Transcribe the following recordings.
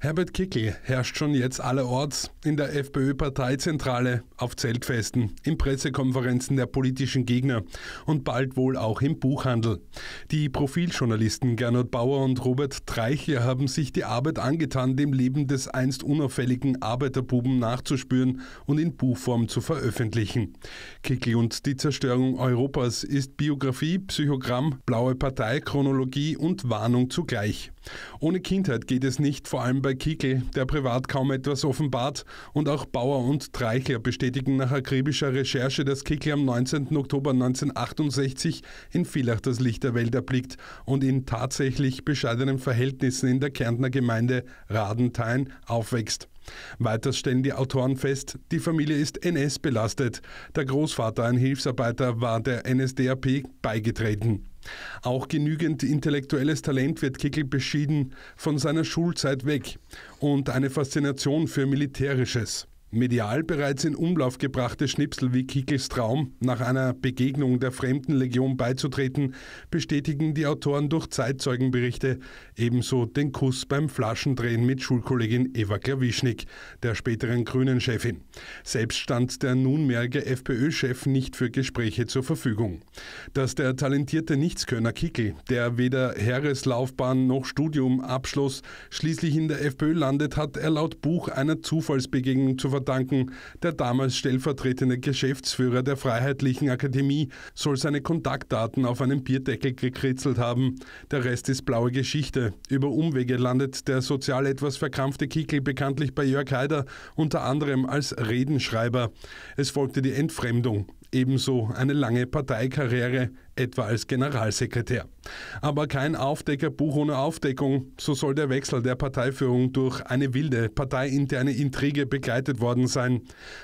Herbert Kickl herrscht schon jetzt allerorts in der FPÖ-Parteizentrale auf Zeltfesten, in Pressekonferenzen der politischen Gegner und bald wohl auch im Buchhandel. Die Profiljournalisten Gernot Bauer und Robert Treichler haben sich die Arbeit angetan, dem Leben des einst unauffälligen Arbeiterbuben nachzuspüren und in Buchform zu veröffentlichen. Kickel und die Zerstörung Europas ist Biografie, Psychogramm, blaue Partei, Chronologie und Warnung zugleich. Ohne Kindheit geht es nicht, vor allem bei Kickel, der privat kaum etwas offenbart und auch Bauer und Treichler bestehen bestätigen nach akribischer Recherche, dass Kickl am 19. Oktober 1968 in Villach das Licht der Welt erblickt und in tatsächlich bescheidenen Verhältnissen in der Kärntner Gemeinde Radenthein aufwächst. Weiters stellen die Autoren fest, die Familie ist NS belastet. Der Großvater, ein Hilfsarbeiter, war der NSDAP beigetreten. Auch genügend intellektuelles Talent wird Kickel beschieden von seiner Schulzeit weg und eine Faszination für Militärisches. Medial bereits in Umlauf gebrachte Schnipsel wie Kickels Traum, nach einer Begegnung der Fremdenlegion beizutreten, bestätigen die Autoren durch Zeitzeugenberichte, ebenso den Kuss beim Flaschendrehen mit Schulkollegin Eva Klawischnik, der späteren Grünen-Chefin. Selbst stand der nunmehrige FPÖ-Chef nicht für Gespräche zur Verfügung. Dass der talentierte Nichtskönner Kickel, der weder Heereslaufbahn noch Studium abschloss, schließlich in der FPÖ landet, hat er laut Buch einer Zufallsbegegnung zu verdanken. Der damals stellvertretende Geschäftsführer der Freiheitlichen Akademie soll seine Kontaktdaten auf einem Bierdeckel gekritzelt haben. Der Rest ist blaue Geschichte. Über Umwege landet der sozial etwas verkrampfte Kickel bekanntlich bei Jörg Haider, unter anderem als Redenschreiber. Es folgte die Entfremdung. Ebenso eine lange Parteikarriere, etwa als Generalsekretär. Aber kein Aufdeckerbuch ohne Aufdeckung, so soll der Wechsel der Parteiführung durch eine wilde parteiinterne Intrige begleitet worden sein.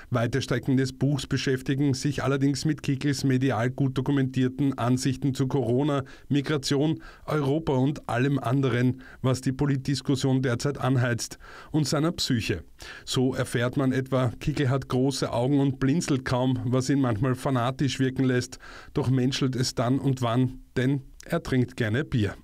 Weite Strecken des Buchs beschäftigen sich allerdings mit Kickels medial gut dokumentierten Ansichten zu Corona, Migration, Europa und allem anderen, was die Politdiskussion derzeit anheizt, und seiner Psyche. So erfährt man etwa, Kickel hat große Augen und blinzelt kaum, was ihn manchmal fanatisch wirken lässt, doch menschelt es da dann und wann, denn er trinkt gerne Bier.